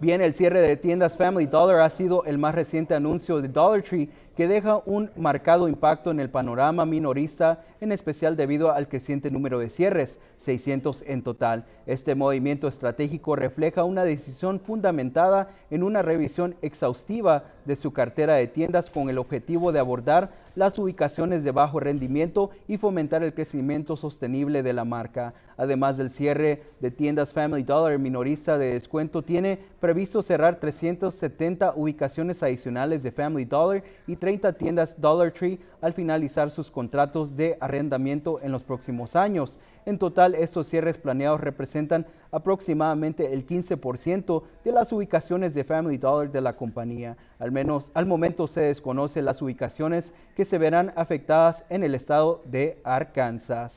Bien, el cierre de tiendas Family Dollar ha sido el más reciente anuncio de Dollar Tree que deja un marcado impacto en el panorama minorista, en especial debido al creciente número de cierres, 600 en total. Este movimiento estratégico refleja una decisión fundamentada en una revisión exhaustiva de su cartera de tiendas con el objetivo de abordar las ubicaciones de bajo rendimiento y fomentar el crecimiento sostenible de la marca. Además del cierre de tiendas Family Dollar, minorista de descuento tiene previsto cerrar 370 ubicaciones adicionales de Family Dollar y 30 tiendas Dollar Tree al finalizar sus contratos de arrendamiento en los próximos años. En total, estos cierres planeados representan aproximadamente el 15% de las ubicaciones de Family Dollar de la compañía. Al menos al momento se desconocen las ubicaciones que se verán afectadas en el estado de Arkansas.